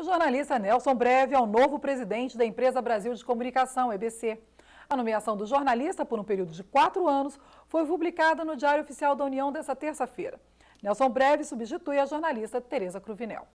O jornalista Nelson Breve é o novo presidente da empresa Brasil de Comunicação, EBC. A nomeação do jornalista por um período de quatro anos foi publicada no Diário Oficial da União desta terça-feira. Nelson Breve substitui a jornalista Tereza Cruvinel.